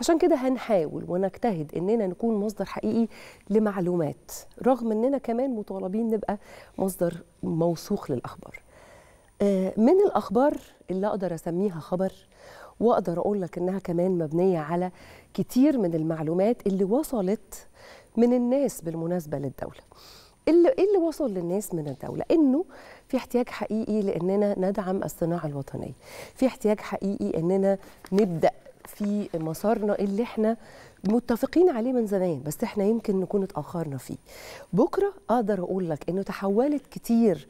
عشان كده هنحاول ونجتهد اننا نكون مصدر حقيقي لمعلومات رغم اننا كمان مطالبين نبقى مصدر موثوق للاخبار آه، من الاخبار اللي اقدر اسميها خبر واقدر اقول لك انها كمان مبنيه على كتير من المعلومات اللي وصلت من الناس بالمناسبه للدوله اللي ايه اللي وصل للناس من الدوله انه في احتياج حقيقي لاننا ندعم الصناعه الوطنيه في احتياج حقيقي اننا نبدا في مسارنا اللي احنا متفقين عليه من زمان بس احنا يمكن نكون اتاخرنا فيه بكره اقدر اقول لك انه تحولت كتير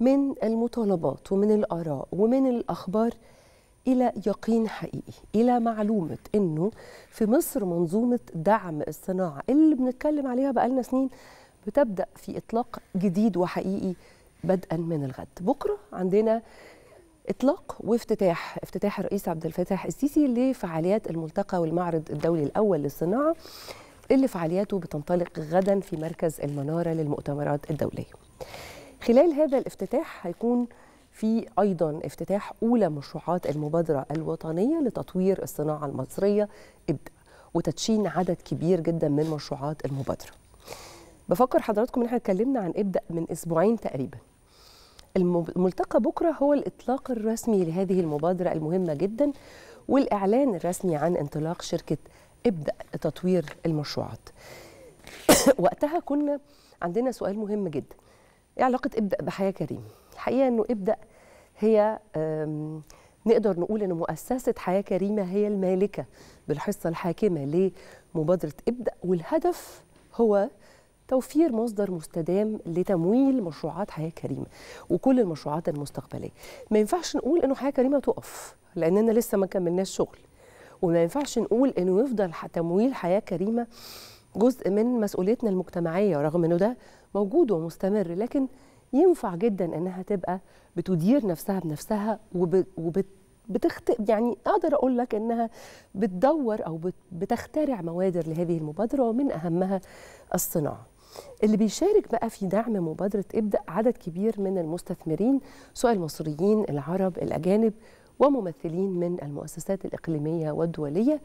من المطالبات ومن الاراء ومن الاخبار الى يقين حقيقي الى معلومه انه في مصر منظومه دعم الصناعه اللي بنتكلم عليها بقالنا سنين بتبدا في اطلاق جديد وحقيقي بدءا من الغد بكره عندنا اطلاق وافتتاح افتتاح الرئيس عبد الفتاح السيسي لفعاليات الملتقى والمعرض الدولي الاول للصناعه اللي فعالياته بتنطلق غدا في مركز المناره للمؤتمرات الدوليه خلال هذا الافتتاح هيكون في ايضا افتتاح اولى مشروعات المبادره الوطنيه لتطوير الصناعه المصريه ابدا وتدشين عدد كبير جدا من مشروعات المبادره بفكر حضراتكم ان احنا اتكلمنا عن ابدا من اسبوعين تقريبا الملتقى بكرة هو الإطلاق الرسمي لهذه المبادرة المهمة جدا والإعلان الرسمي عن انطلاق شركة ابدأ لتطوير المشروعات وقتها كنا عندنا سؤال مهم جدا ايه علاقة ابدأ بحياة كريم الحقيقة أنه ابدأ هي نقدر نقول أن مؤسسة حياة كريمة هي المالكة بالحصة الحاكمة لمبادرة ابدأ والهدف هو توفير مصدر مستدام لتمويل مشروعات حياه كريمه وكل المشروعات المستقبليه ما ينفعش نقول انه حياه كريمه تقف لاننا لسه ما كملناش شغل وما ينفعش نقول انه يفضل تمويل حياه كريمه جزء من مسؤوليتنا المجتمعيه رغم انه ده موجود ومستمر لكن ينفع جدا انها تبقى بتدير نفسها بنفسها وبت بتخت يعني اقدر اقول لك انها بتدور او بتخترع موادر لهذه المبادره ومن اهمها الصناعه اللي بيشارك بقى في دعم مبادرة ابدأ عدد كبير من المستثمرين سواء المصريين العرب الأجانب وممثلين من المؤسسات الإقليمية والدولية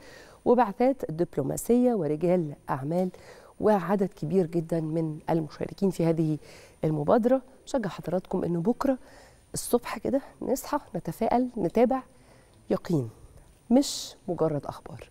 وبعثات دبلوماسية ورجال أعمال وعدد كبير جدا من المشاركين في هذه المبادرة شجع حضراتكم أنه بكرة الصبح كده نصحى نتفائل نتابع يقين مش مجرد أخبار